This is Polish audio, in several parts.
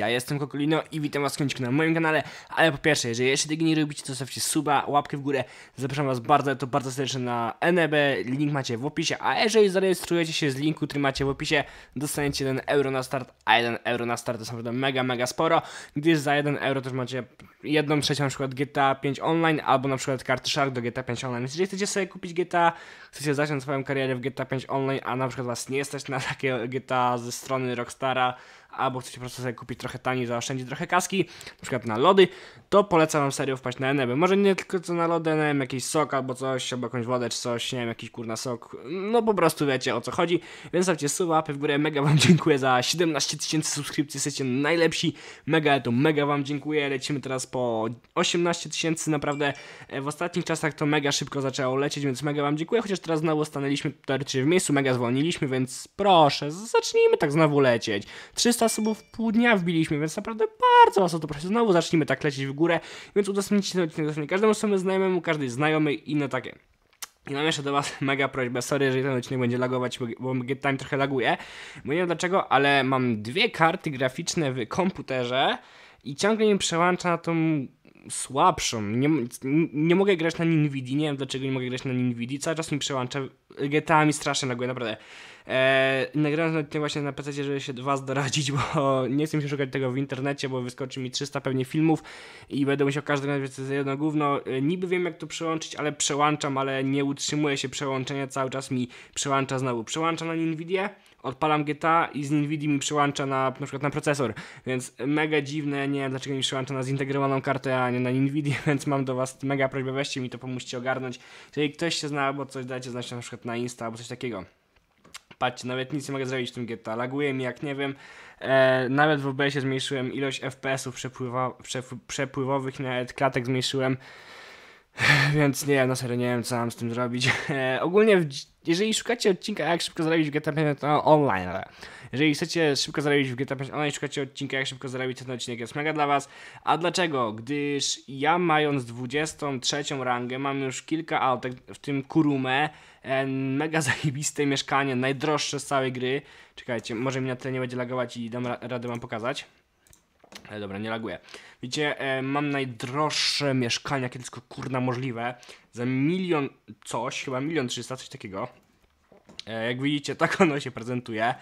Ja jestem Kokolino i witam was kończyk na moim kanale, ale po pierwsze, jeżeli jeszcze tego nie robicie, to zostawcie suba, łapkę w górę, zapraszam was bardzo, to bardzo serdecznie na NEB, link macie w opisie, a jeżeli zarejestrujecie się z linku, który macie w opisie, dostaniecie 1 euro na start, a 1 euro na start to jest naprawdę mega, mega sporo, gdyż za 1 euro też macie jedną trzecią na przykład GTA 5 Online, albo na przykład karty Shark do GTA 5 Online, jeżeli chcecie sobie kupić GTA, chcecie zacząć swoją karierę w GTA 5 Online, a na przykład was nie stać na takie GTA ze strony Rockstara, albo chcecie po prostu sobie kupić trochę taniej, zaoszczędzić trochę kaski, na przykład na lody, to polecam wam serio wpaść na enemy. Może nie tylko co na lody, nie wiem, jakiś sok albo coś, albo jakąś wodę czy coś, nie wiem, jakiś kurna sok, no po prostu wiecie o co chodzi, więc dawcie suba, łapy w górę, mega wam dziękuję za 17 tysięcy subskrypcji, jesteście najlepsi, mega to mega wam dziękuję, lecimy teraz po 18 tysięcy, naprawdę e, w ostatnich czasach to mega szybko zaczęło lecieć, więc mega wam dziękuję, chociaż teraz znowu stanęliśmy teoretycznie w miejscu, mega zwolniliśmy, więc proszę, zacznijmy tak znowu lecieć. 300 300 subów w pół dnia wbiliśmy, więc naprawdę bardzo was o to proszę. Znowu zacznijmy tak lecieć w górę, więc udostępnijcie ten odcinek każdemu my znajomemu, każdej znajomej i no takie. I mam jeszcze do Was mega prośbę, sorry, jeżeli ten odcinek będzie lagować, bo Get Time trochę laguje, bo nie wiem dlaczego, ale mam dwie karty graficzne w komputerze i ciągle mi przełącza na tą słabszą. Nie, nie mogę grać na Nvidia, nie wiem dlaczego nie mogę grać na Nvidia, cały czas mi przełącza, GTA mi strasznie laguje, naprawdę. E, nagrałem właśnie na PC, żeby się do was doradzić, bo nie chcę się szukać tego w internecie, bo wyskoczy mi 300 pewnie filmów i będę musiał każdy nagrać za jedno gówno. E, niby wiem jak to przełączyć, ale przełączam, ale nie utrzymuje się przełączenia, cały czas mi przełącza znowu. Przełącza na Nvidia, odpalam GTA i z Nvidia mi przełącza na, na przykład na procesor, więc mega dziwne, nie wiem dlaczego mi przełącza na zintegrowaną kartę, a nie na Nvidia, więc mam do was mega prośbę, weźcie mi to, pomóżcie ogarnąć. Jeżeli ktoś się zna albo coś, dajcie znać na przykład na Insta albo coś takiego. Patrzcie, nawet nic nie mogę zrobić w tym getta. laguje mi jak nie wiem. E, nawet w OBS-ie zmniejszyłem ilość FPS-ów przepływa, przepływowych, nawet klatek zmniejszyłem. Więc nie wiem, no na serio nie wiem, co mam z tym zrobić. Ogólnie, jeżeli szukacie odcinka, jak szybko zarobić w GTA 5 online, ale jeżeli chcecie szybko zarobić w GTA 5 online, szukacie odcinka, jak szybko zarobić, ten odcinek jest mega dla Was. A dlaczego? Gdyż ja mając 23 rangę, mam już kilka autek, tak w tym Kurumę, e, mega zajebiste mieszkanie, najdroższe z całej gry. Czekajcie, może mi na tyle nie będzie lagować i dam radę Wam pokazać. Ale dobra, nie laguję. Widzicie, e, mam najdroższe mieszkania, jakie tylko kurna możliwe. Za milion coś, chyba milion trzysta, coś takiego. E, jak widzicie, tak ono się prezentuje.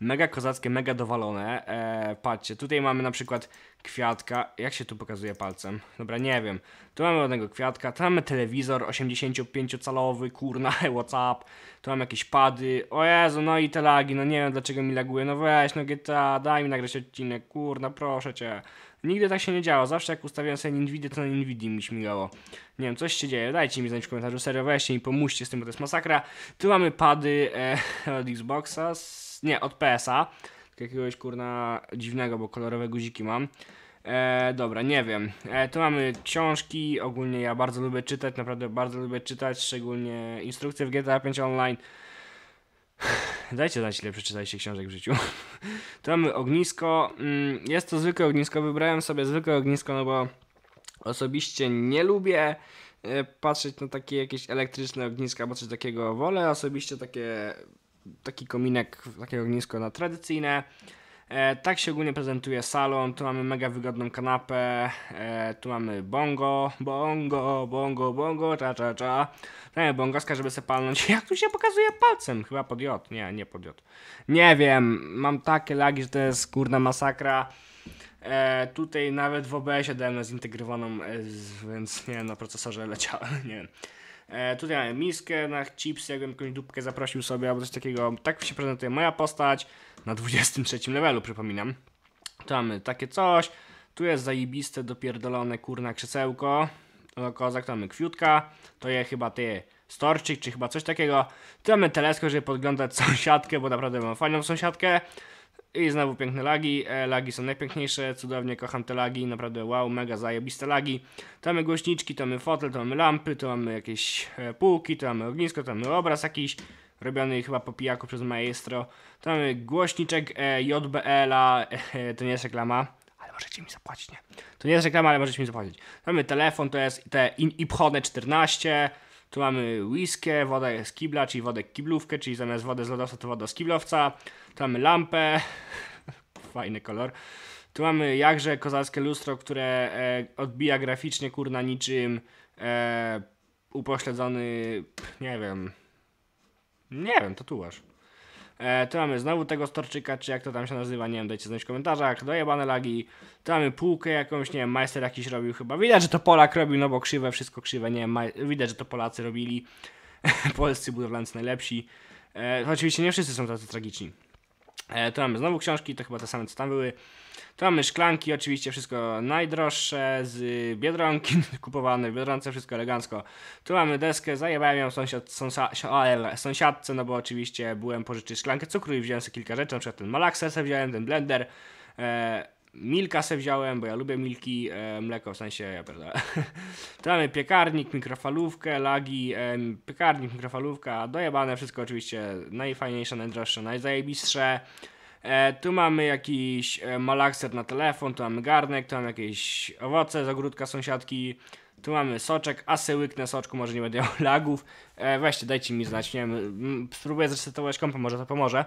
Mega kozackie, mega dowalone. E, patrzcie, tutaj mamy na przykład kwiatka. Jak się tu pokazuje palcem? Dobra, nie wiem. Tu mamy ładnego kwiatka, tam mamy telewizor 85-calowy, kurna, WhatsApp. Tu mamy jakieś pady. O Jezu, no i te lagi, no nie wiem dlaczego mi laguje. No weź, no GTA, daj mi nagrać odcinek, kurna, proszę Cię. Nigdy tak się nie działo. Zawsze jak ustawiałem sobie Nvidia, to na Nvidia mi śmigało. Nie wiem, coś się dzieje. Dajcie mi znać w komentarzu. Serio, weźcie i pomóżcie z tym, bo to jest masakra. Tu mamy pady e, od Xboxa. Z, nie, od PSA. Jakiegoś kurna dziwnego, bo kolorowe guziki mam. E, dobra, nie wiem. E, tu mamy książki. Ogólnie ja bardzo lubię czytać, naprawdę bardzo lubię czytać, szczególnie instrukcje w GTA 5 Online. Dajcie znać, ile przeczytaliście książek w życiu. Tu mamy ognisko. Mm, jest to zwykłe ognisko. Wybrałem sobie zwykłe ognisko, no bo osobiście nie lubię e, patrzeć na takie jakieś elektryczne ogniska, bo coś takiego wolę. Osobiście takie, taki kominek, takie ognisko na tradycyjne. E, tak się ogólnie prezentuje salon. Tu mamy mega wygodną kanapę. E, tu mamy bongo, bongo, bongo, bongo, cza, cza, cza. Nie, bongoska, żeby se palnąć. Jak tu się pokazuje palcem? Chyba pod J. Nie, nie pod J. Nie wiem, mam takie lagi, że to jest kurna masakra. E, tutaj nawet w OBS-ie dałem na zintegrowaną, e, więc nie na procesorze leciałem, nie wiem. E, tutaj mamy miskę na chipsy, jakbym jakąś dupkę zaprosił sobie albo coś takiego. Tak się prezentuje moja postać na 23 levelu, przypominam. Tu mamy takie coś. Tu jest zajebiste, dopierdolone, kurna krzesełko. No kozak, tu mamy kwiutka. To je chyba ty storczyk, czy chyba coś takiego. Tu mamy teleskop, żeby podglądać sąsiadkę, bo naprawdę mam fajną sąsiadkę. I znowu piękne lagi. E, lagi są najpiękniejsze, cudownie kocham te lagi, naprawdę wow, mega zajebiste lagi. To mamy głośniczki, to mamy fotel, to mamy lampy, to mamy jakieś e, półki, to mamy ognisko, to mamy obraz jakiś robiony chyba po pijaku przez maestro. To mamy głośniczek e, JBL-a, e, to nie jest reklama, ale możecie mi zapłacić, nie? To nie jest reklama, ale możecie mi zapłacić. To mamy telefon, to jest te IPHONE 14, tu mamy whisky wodę z kibla, czyli wodę kiblówkę, czyli zamiast wody z lodowca to woda z kiblowca. Tu mamy lampę, fajny kolor. Tu mamy jakże kozackie lustro, które e, odbija graficznie kurna niczym e, upośledzony, nie wiem, nie wiem, tatuaż. E, tu mamy znowu tego storczyka, czy jak to tam się nazywa, nie wiem, dajcie znać w komentarzach, dojebane lagi. Tu mamy półkę jakąś, nie wiem, majster jakiś robił chyba. Widać, że to Polak robił, no bo krzywe, wszystko krzywe, nie wiem, widać, że to Polacy robili. Polscy budowlancy najlepsi. E, oczywiście nie wszyscy są tacy tragiczni. E, tu mamy znowu książki, to chyba te same co tam były. Tu mamy szklanki, oczywiście wszystko najdroższe z Biedronki kupowane, w Biedronce wszystko elegancko. Tu mamy deskę, zajebałem ją sąsiad, sąsa, sąsiadce, no bo oczywiście byłem pożyczyć szklankę cukru i wziąłem sobie kilka rzeczy, na przykład ten malakser wziąłem, ten blender. E, Milka se wziąłem, bo ja lubię milki, e, mleko w sensie, ja prawda. tu mamy piekarnik, mikrofalówkę, lagi, e, piekarnik, mikrofalówka, dojebane wszystko oczywiście, najfajniejsze, najdroższe, najzajebistsze. E, tu mamy jakiś e, malakser na telefon, tu mamy garnek, tu mamy jakieś owoce z ogródka sąsiadki, tu mamy soczek, asy łyknę soczku, może nie będę miał lagów. E, weźcie, dajcie mi znać, nie wiem, spróbuję zresetować kompa, może to pomoże.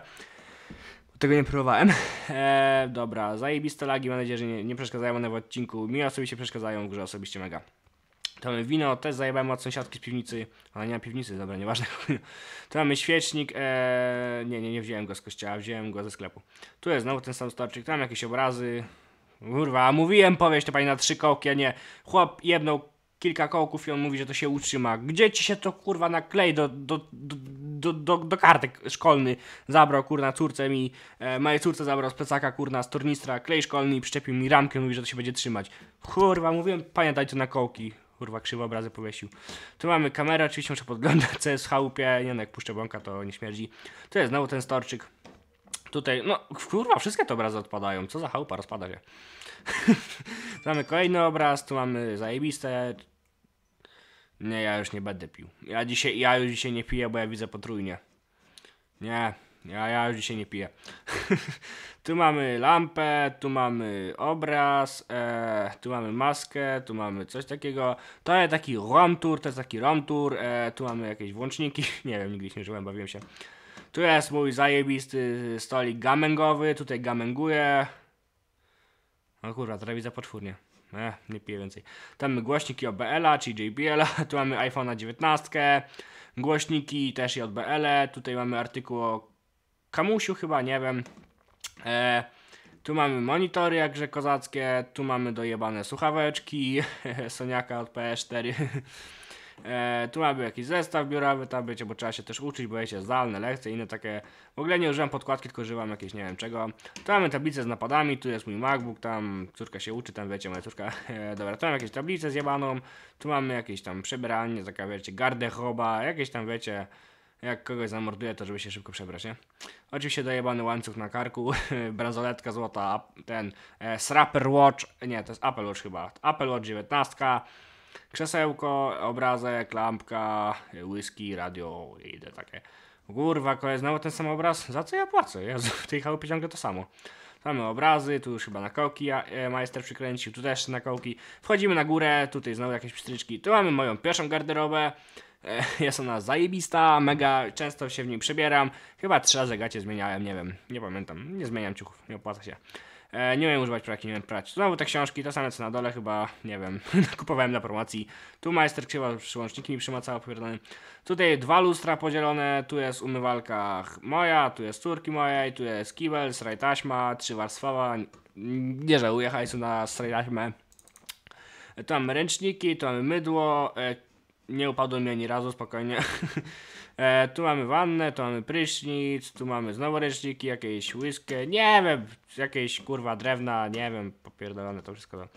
Tego nie próbowałem. E, dobra, zajebiste lagi, mam nadzieję, że nie, nie przeszkadzają one w odcinku. Mi osobiście przeszkadzają, w grze osobiście mega. To mamy wino, też zajebałem od sąsiadki z piwnicy. Ona nie ma piwnicy, dobra, nieważne. To mamy świecznik, e, nie, nie, nie wziąłem go z kościoła, wziąłem go ze sklepu. Tu jest znowu ten sam starczyk, tam jakieś obrazy. Kurwa, mówiłem powieść to pani na trzy kołki, a nie. Chłop jedną kilka kołków i on mówi, że to się utrzyma. Gdzie ci się to kurwa naklej do, do, do, do, do kartek szkolny zabrał kurna córce mi, e, mojej córce zabrał z plecaka kurna z tornistra klej szkolny i przyczepił mi ramkę, mówi, że to się będzie trzymać. Kurwa, mówiłem, panie daj to na kołki. Kurwa, krzywo obrazy powiesił. Tu mamy kamerę, oczywiście muszę podglądać, co jest w chałupie. Nie no, jak puszczę bąka, to nie śmierdzi. Tu jest znowu ten storczyk. Tutaj, no kurwa, wszystkie te obrazy odpadają. Co za chałupa, rozpada się. mamy kolejny obraz, tu mamy zajebiste nie, ja już nie będę pił. Ja, dzisiaj, ja już dzisiaj nie piję, bo ja widzę potrójnie. Nie, ja, ja już dzisiaj nie piję. tu mamy lampę, tu mamy obraz, e, tu mamy maskę, tu mamy coś takiego. To jest taki ROM tour, to jest taki ROM tour. E, tu mamy jakieś włączniki. nie wiem, nigdy się nie żyłem, bawiłem się. Tu jest mój zajebisty stolik gamengowy, tutaj gamenguję. O kurwa, teraz widzę poczwórnie. E, nie piję więcej. Tam mamy głośniki OBL-a, czyli JBL-a, tu mamy iPhone'a 19, głośniki też jbl -a. tutaj mamy artykuł o Kamusiu chyba, nie wiem. E, tu mamy monitory jakże kozackie, tu mamy dojebane słuchaweczki Soniaka od PS4. E, tu mamy jakiś zestaw biurowy, tam będzie, bo trzeba się też uczyć, bo jest zdalne lekcje, inne takie. W ogóle nie używam podkładki, tylko używam jakieś nie wiem czego. Tu mamy tablicę z napadami, tu jest mój MacBook, tam córka się uczy, tam wiecie, moja córka. E, dobra, tu mamy jakieś tablice z jebaną, tu mamy jakieś tam przebranie, taka wiecie, gardechoba, jakieś tam wiecie jak kogoś zamorduje, to żeby się szybko przebrać, nie? Oczywiście dojebany łańcuch na karku, bransoletka złota, ten e, Watch, nie, to jest Apple Watch chyba, Apple Watch 19, Krzesełko, obrazek, lampka, whisky, radio, idę takie. Kurwa, kolej, znowu ten sam obraz? Za co ja płacę? Ja w tej chałupie ciągle to samo. Mamy obrazy, tu już chyba na kołki e, majster przykręcił, tu też na kołki. Wchodzimy na górę, tutaj znowu jakieś pstryczki. Tu mamy moją pierwszą garderobę. E, jest ona zajebista, mega często się w niej przebieram. Chyba trzy razy gacie zmieniałem, nie wiem, nie pamiętam. Nie zmieniam ciuchów, nie opłaca się. E, nie umiem używać pralki, nie wiem prać. Znowu te książki, to same co na dole chyba, nie wiem, kupowałem na promocji. Tu majster krzywa przyłączniki mi przymacała popierdolony. Tutaj dwa lustra podzielone, tu jest umywalka moja, tu jest córki mojej, tu jest kibel, straj taśma, warstwowa, Nie żałuję hajsu na straj taśmę. E, tu mamy ręczniki, tu mamy mydło, e, nie upadłem mi ani razu, spokojnie. e, tu mamy wannę, tu mamy prysznic, tu mamy znowu ręczniki, jakieś łyskę, nie wiem, jakieś kurwa drewna, nie wiem, popierdolone to wszystko.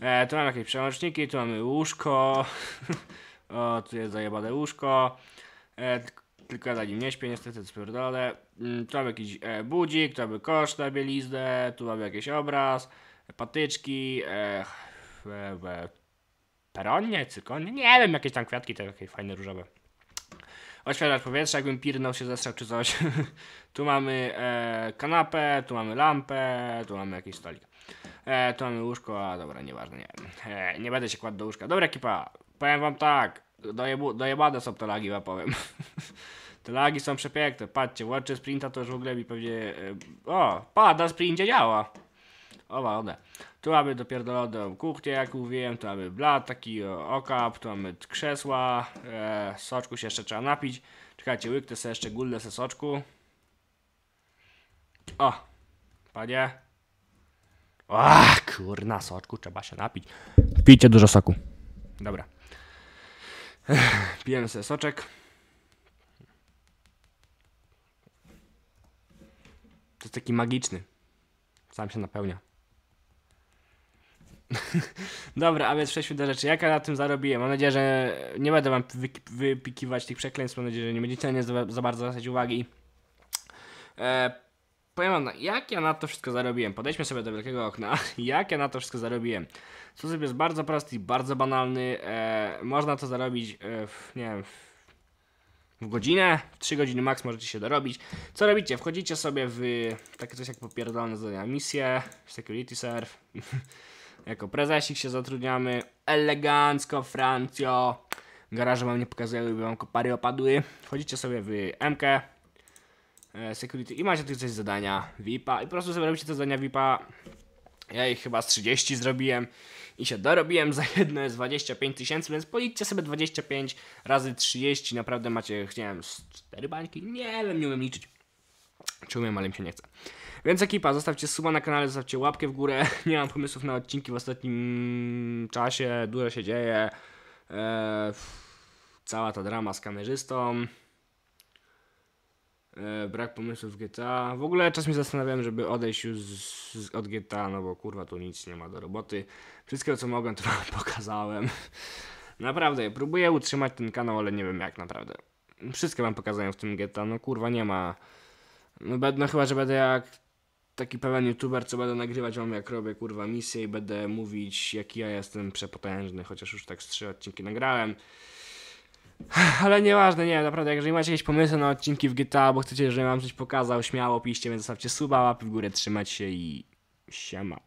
E, tu mamy jakieś przełączniki, tu mamy łóżko, o, tu jest zajebane łóżko, e, tylko ja na nim nie śpię niestety, spierdolę. Mm, tu mamy jakiś e, budzik, tu mamy kosz na bieliznę, tu mamy jakiś obraz, patyczki, e, e, peronie, cykonie, nie wiem, jakieś tam kwiatki takie fajne, różowe. Oświetlacz powietrza, jakbym pirnął się zestrzał czy coś. tu mamy e, kanapę, tu mamy lampę, tu mamy jakiś stolik. E, tu mamy łóżko, a dobra, nieważne, nie e, nie będę się kładł do łóżka. Dobra ekipa, powiem wam tak, dojebu, dojebane są te lagi, wam powiem. te lagi są przepiękne, patrzcie, łączy sprinta to już w ogóle mi pewnie... E, o, pada sprint działa. O ode. Tu mamy dopierdoloną kuchnię, jak mówiłem, tu mamy blat, taki e, okap, tu mamy krzesła, e, soczku się jeszcze trzeba napić. Czekajcie, łyknę sobie jeszcze gulnę se soczku. O, panie. O, kurna, soczku trzeba się napić. Pijcie dużo soku. Dobra. Pijemy sobie soczek. To jest taki magiczny. Sam się napełnia. Dobra, a więc przejdźmy do rzeczy. Jak ja na tym zarobiłem? Mam nadzieję, że nie będę wam wypikiwać tych przekleństw. Mam nadzieję, że nie będziecie na nie za, za bardzo zwracać uwagi. E, powiem wam, jak ja na to wszystko zarobiłem? Podejdźmy sobie do wielkiego okna. Jak ja na to wszystko zarobiłem? Sposób jest bardzo prosty, bardzo banalny. E, można to zarobić, e, w, nie wiem, w, w godzinę, w 3 godziny maks możecie się dorobić. Co robicie? Wchodzicie sobie w takie coś jak popierdolone zadania misje, security serve. Jako prezesik się zatrudniamy. Elegancko, Francjo. Garaże wam nie pokazuję, bo wam kopary opadły. Wchodzicie sobie w MK. E, security i macie tu coś zadania VIPa i po prostu sobie robicie te zadania VIPa. Ja ich chyba z 30 zrobiłem i się dorobiłem za jedno jest 25 tysięcy, więc policzcie sobie 25 razy 30, naprawdę macie, nie wiem, 4 bańki? Nie wiem, nie umiem liczyć. Czy umiem, ale mi się nie chce. Więc ekipa, zostawcie suba na kanale, zostawcie łapkę w górę. Nie mam pomysłów na odcinki w ostatnim czasie, dużo się dzieje. Eee, cała ta drama z kamerzystą. Eee, brak pomysłów w GTA. W ogóle czas mi zastanawiałem, żeby odejść już z, z, od GTA, no bo kurwa tu nic nie ma do roboty. Wszystko co mogłem to wam pokazałem. Naprawdę, próbuję utrzymać ten kanał, ale nie wiem jak naprawdę. Wszystkie wam pokazałem w tym GTA, no kurwa nie ma. No, no chyba, że będę jak taki pełen youtuber, co będę nagrywać wam jak robię kurwa misję i będę mówić jaki ja jestem przepotężny, chociaż już tak z trzy odcinki nagrałem. Ale nieważne, nie, naprawdę, jeżeli macie jakieś pomysły na odcinki w GTA, bo chcecie, żebym wam coś pokazał, śmiało piszcie, więc zostawcie suba, łapy w górę, trzymać się i siema.